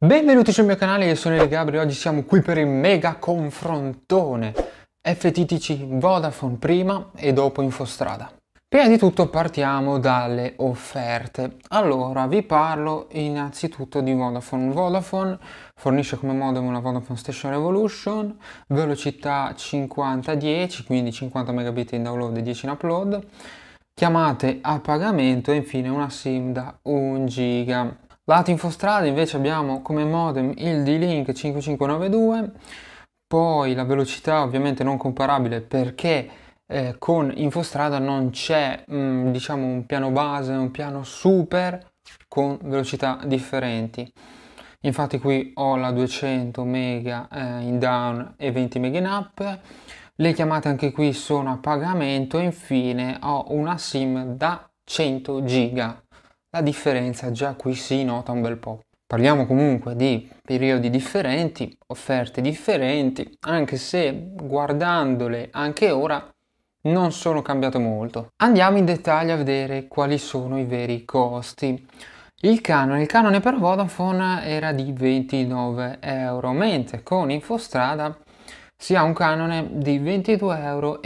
Benvenuti sul mio canale, io sono Eli Gabri oggi siamo qui per il mega confrontone FTTC Vodafone prima e dopo Infostrada. Prima di tutto partiamo dalle offerte. Allora, vi parlo innanzitutto di Vodafone. Vodafone fornisce come modem una Vodafone Station Revolution, velocità 50-10, quindi 50 megabit in download e 10 in upload, chiamate a pagamento e infine una SIM da 1 giga. Lato infostrada invece abbiamo come modem il D-Link 5592, poi la velocità ovviamente non comparabile perché eh, con infostrada non c'è mm, diciamo un piano base, un piano super con velocità differenti. Infatti qui ho la 200 mega eh, in down e 20 mega in up. Le chiamate anche qui sono a pagamento e infine ho una SIM da 100 giga la differenza già qui si nota un bel po'. Parliamo comunque di periodi differenti, offerte differenti, anche se guardandole anche ora non sono cambiato molto. Andiamo in dettaglio a vedere quali sono i veri costi. Il canone, il canone per Vodafone era di 29 euro, mentre con Infostrada si ha un canone di 22,90 euro.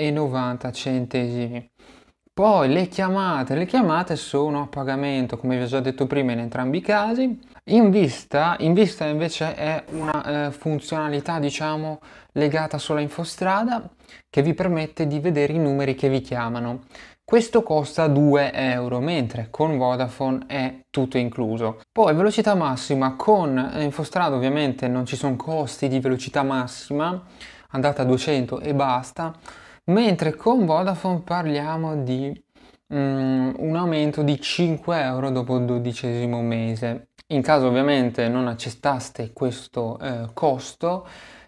Poi le chiamate, le chiamate sono a pagamento, come vi ho già detto prima in entrambi i casi. In vista, in vista invece è una eh, funzionalità diciamo legata sulla Infostrada che vi permette di vedere i numeri che vi chiamano. Questo costa 2 euro, mentre con Vodafone è tutto incluso. Poi velocità massima, con Infostrada ovviamente non ci sono costi di velocità massima, andata a 200 e basta mentre con Vodafone parliamo di um, un aumento di 5 euro dopo il dodicesimo mese. In caso ovviamente non accettaste questo eh, costo,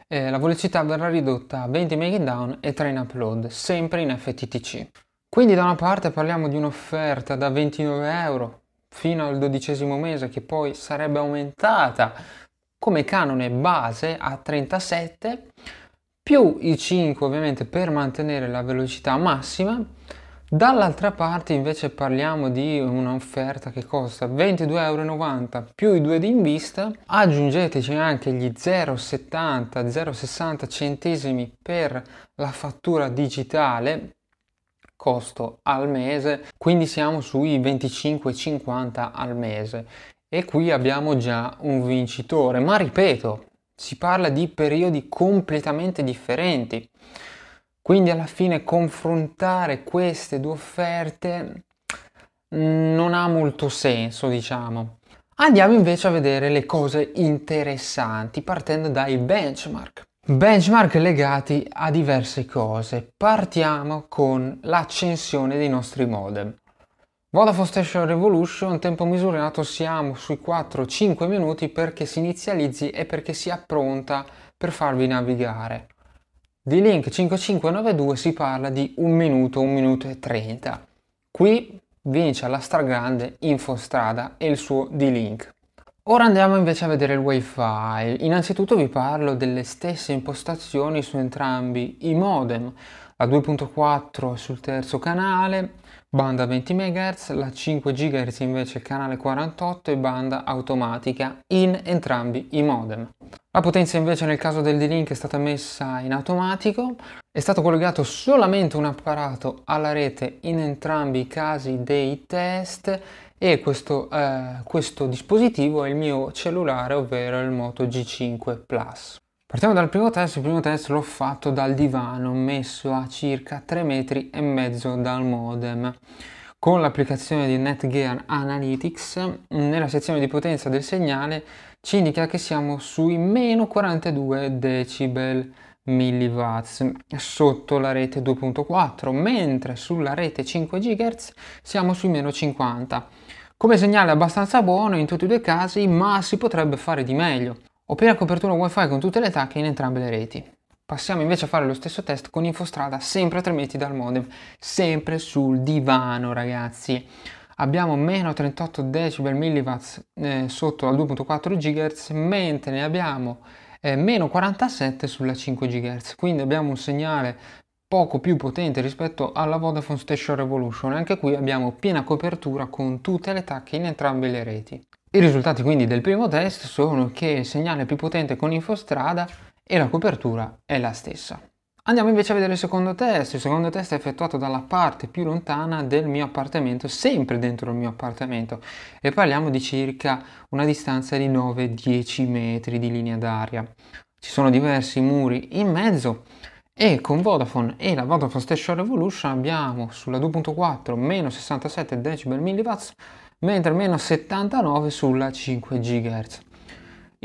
eh, la velocità verrà ridotta a 20 MB e 3 in upload, sempre in FTTC. Quindi da una parte parliamo di un'offerta da 29 euro fino al dodicesimo mese che poi sarebbe aumentata come canone base a 37 euro, più i 5 ovviamente per mantenere la velocità massima dall'altra parte invece parliamo di un'offerta che costa 22,90€ più i due di vista aggiungeteci anche gli 0,70 0,60 centesimi per la fattura digitale costo al mese quindi siamo sui 25,50 al mese e qui abbiamo già un vincitore ma ripeto si parla di periodi completamente differenti. Quindi alla fine confrontare queste due offerte mm, non ha molto senso, diciamo. Andiamo invece a vedere le cose interessanti partendo dai benchmark. Benchmark legati a diverse cose. Partiamo con l'accensione dei nostri modem. Vodafone Station Revolution, tempo misurato, siamo sui 4-5 minuti perché si inizializzi e perché sia pronta per farvi navigare. Di link 5592 si parla di 1 minuto, 1 minuto e 30. Qui vince la stragrande Infostrada e il suo D-Link. Ora andiamo invece a vedere il Wi-Fi. Innanzitutto vi parlo delle stesse impostazioni su entrambi i modem la 2.4 sul terzo canale, banda 20 MHz, la 5 GHz invece canale 48 e banda automatica in entrambi i modem. La potenza invece nel caso del D-Link è stata messa in automatico, è stato collegato solamente un apparato alla rete in entrambi i casi dei test e questo, eh, questo dispositivo è il mio cellulare ovvero il Moto G5 Plus. Partiamo dal primo test, il primo test l'ho fatto dal divano messo a circa 3 metri e mezzo dal modem con l'applicazione di Netgear Analytics nella sezione di potenza del segnale ci indica che siamo sui meno 42 decibel milliwatts sotto la rete 2.4 mentre sulla rete 5 GHz siamo sui meno 50 come segnale abbastanza buono in tutti e due i casi ma si potrebbe fare di meglio piena copertura WiFi con tutte le tacche in entrambe le reti. Passiamo invece a fare lo stesso test con infostrada sempre a 3 metri dal modem, sempre sul divano ragazzi. Abbiamo meno 38 decibel milliwatts eh, sotto al 2.4 GHz, mentre ne abbiamo eh, meno 47 sulla 5 GHz, quindi abbiamo un segnale poco più potente rispetto alla Vodafone Station Revolution. Anche qui abbiamo piena copertura con tutte le tacche in entrambe le reti. I risultati quindi del primo test sono che il segnale è più potente con infostrada e la copertura è la stessa. Andiamo invece a vedere il secondo test. Il secondo test è effettuato dalla parte più lontana del mio appartamento, sempre dentro il mio appartamento, e parliamo di circa una distanza di 9-10 metri di linea d'aria. Ci sono diversi muri in mezzo e con Vodafone e la Vodafone Station Revolution abbiamo sulla 2.4 67 decibel milliwatts mentre meno 79 sulla 5 GHz.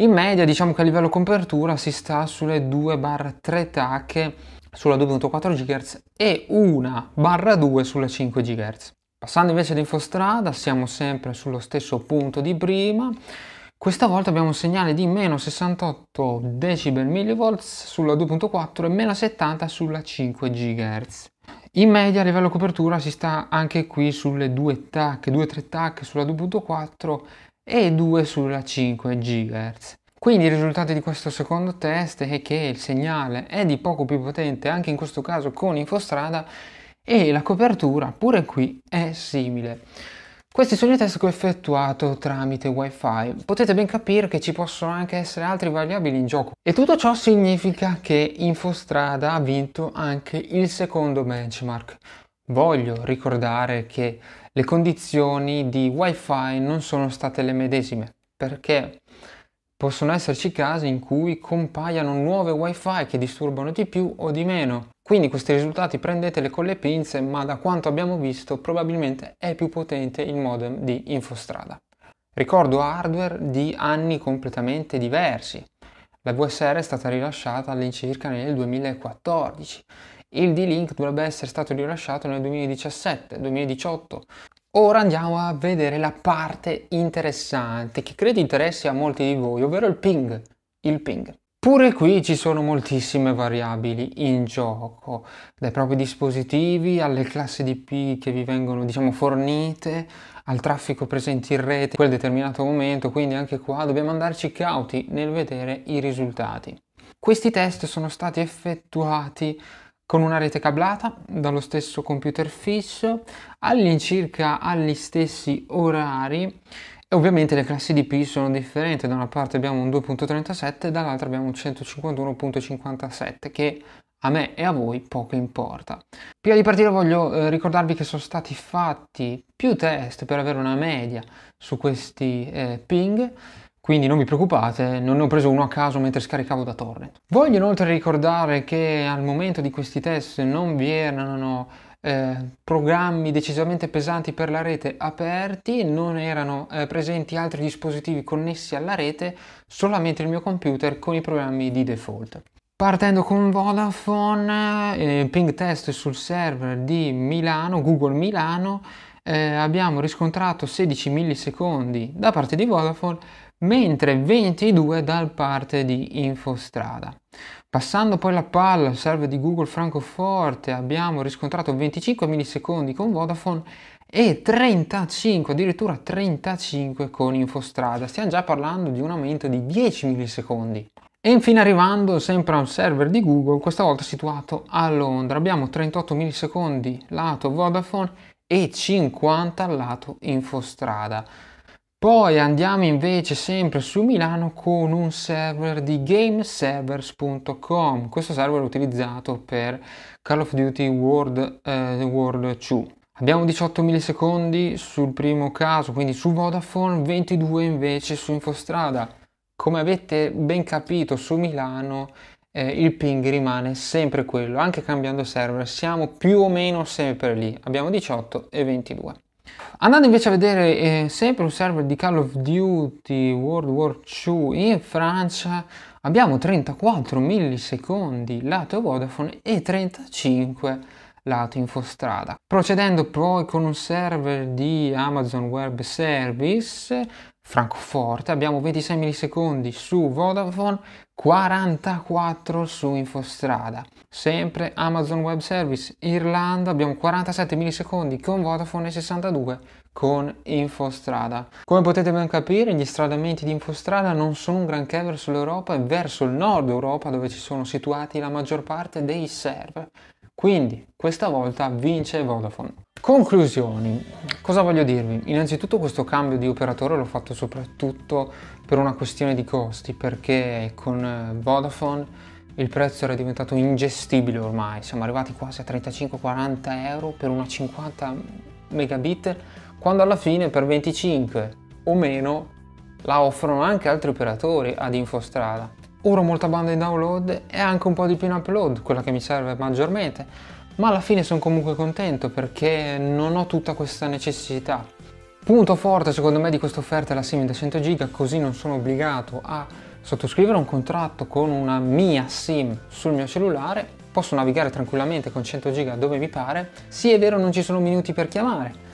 In media diciamo che a livello copertura si sta sulle 2-3 tacche sulla 2.4 GHz e 1-2 sulla 5 GHz. Passando invece ad infostrada siamo sempre sullo stesso punto di prima, questa volta abbiamo un segnale di meno 68 decibel millivolts sulla 2.4 e meno 70 sulla 5 GHz. In media a livello copertura si sta anche qui sulle 2 tac, 2-3 tac sulla 2.4 e 2 sulla 5 GHz. Quindi il risultato di questo secondo test è che il segnale è di poco più potente anche in questo caso con Infostrada e la copertura pure qui è simile. Questi sono i test che ho effettuato tramite wifi. Potete ben capire che ci possono anche essere altre variabili in gioco. E tutto ciò significa che Infostrada ha vinto anche il secondo benchmark. Voglio ricordare che le condizioni di wifi non sono state le medesime perché possono esserci casi in cui compaiano nuove wifi che disturbano di più o di meno quindi questi risultati prendeteli con le pinze, ma da quanto abbiamo visto probabilmente è più potente il modem di Infostrada. Ricordo hardware di anni completamente diversi. La VSR è stata rilasciata all'incirca nel 2014. Il D-Link dovrebbe essere stato rilasciato nel 2017-2018. Ora andiamo a vedere la parte interessante che credo interessi a molti di voi, ovvero il ping. Il ping. Pure qui ci sono moltissime variabili in gioco, dai propri dispositivi alle classi DP che vi vengono diciamo, fornite, al traffico presente in rete in quel determinato momento, quindi anche qua dobbiamo andarci cauti nel vedere i risultati. Questi test sono stati effettuati con una rete cablata dallo stesso computer fisso all'incirca agli stessi orari e ovviamente le classi di P sono differenti, da una parte abbiamo un 2.37 e dall'altra abbiamo un 151.57 che a me e a voi poco importa. Prima di partire voglio eh, ricordarvi che sono stati fatti più test per avere una media su questi eh, ping, quindi non vi preoccupate, non ne ho preso uno a caso mentre scaricavo da torrent. Voglio inoltre ricordare che al momento di questi test non vi erano eh, programmi decisamente pesanti per la rete aperti, non erano eh, presenti altri dispositivi connessi alla rete, solamente il mio computer con i programmi di default. Partendo con Vodafone, eh, ping test sul server di Milano, Google Milano, eh, abbiamo riscontrato 16 millisecondi da parte di Vodafone mentre 22 dal parte di Infostrada. Passando poi la palla al server di Google Francoforte abbiamo riscontrato 25 millisecondi con Vodafone e 35, addirittura 35 con Infostrada. Stiamo già parlando di un aumento di 10 millisecondi. E infine arrivando sempre a un server di Google, questa volta situato a Londra, abbiamo 38 millisecondi lato Vodafone e 50 lato Infostrada. Poi andiamo invece sempre su Milano con un server di gameservers.com. Questo server è utilizzato per Call of Duty World, eh, World 2. Abbiamo 18 millisecondi sul primo caso, quindi su Vodafone, 22 invece su Infostrada. Come avete ben capito su Milano eh, il ping rimane sempre quello, anche cambiando server siamo più o meno sempre lì, abbiamo 18 e 22. Andando invece a vedere eh, sempre un server di Call of Duty World War II in Francia, abbiamo 34 millisecondi lato Vodafone e 35 millisecondi lato infostrada. Procedendo poi con un server di Amazon Web Service, Francoforte, abbiamo 26 millisecondi su Vodafone, 44 su Infostrada. Sempre Amazon Web Service Irlanda, abbiamo 47 millisecondi con Vodafone e 62 con Infostrada. Come potete ben capire, gli stradamenti di Infostrada non sono un granché verso l'Europa e verso il nord Europa dove ci sono situati la maggior parte dei server quindi questa volta vince Vodafone. Conclusioni. Cosa voglio dirvi? Innanzitutto questo cambio di operatore l'ho fatto soprattutto per una questione di costi, perché con eh, Vodafone il prezzo era diventato ingestibile ormai, siamo arrivati quasi a 35-40 euro per una 50 megabit, quando alla fine per 25 o meno la offrono anche altri operatori ad Infostrada. Uro molta banda in download e anche un po' di più in upload, quella che mi serve maggiormente, ma alla fine sono comunque contento perché non ho tutta questa necessità. Punto forte secondo me di questa offerta è la SIM da 100 GB, così non sono obbligato a sottoscrivere un contratto con una mia SIM sul mio cellulare, posso navigare tranquillamente con 100 GB dove mi pare, sì è vero non ci sono minuti per chiamare,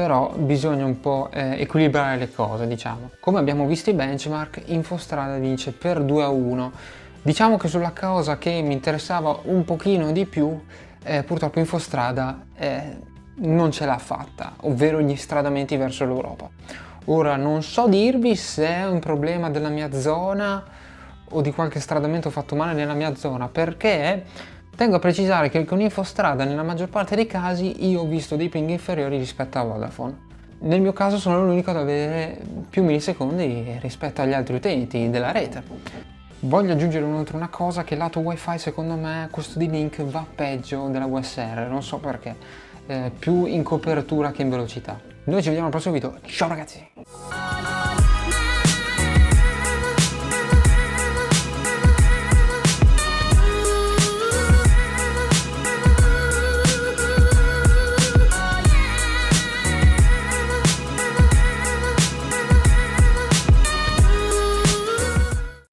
però bisogna un po' eh, equilibrare le cose, diciamo. Come abbiamo visto i benchmark, Infostrada vince per 2 a 1. Diciamo che sulla cosa che mi interessava un pochino di più, eh, purtroppo Infostrada eh, non ce l'ha fatta, ovvero gli stradamenti verso l'Europa. Ora non so dirvi se è un problema della mia zona o di qualche stradamento fatto male nella mia zona, perché Tengo a precisare che con Infostrada nella maggior parte dei casi io ho visto dei ping inferiori rispetto a Vodafone. Nel mio caso sono l'unico ad avere più millisecondi rispetto agli altri utenti della rete. Voglio aggiungere inoltre una cosa che lato wifi secondo me questo di link va peggio della USR, non so perché, eh, più in copertura che in velocità. Noi ci vediamo al prossimo video, ciao ragazzi!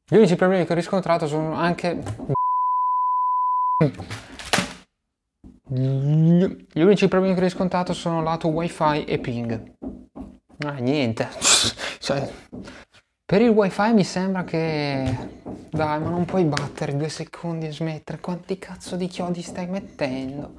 Gli unici problemi che ho riscontrato sono anche... Gli unici problemi che ho riscontrato sono lato wifi e ping. Ah, niente. Cioè, per il wifi mi sembra che... Dai, ma non puoi battere due secondi e smettere. Quanti cazzo di chiodi stai mettendo?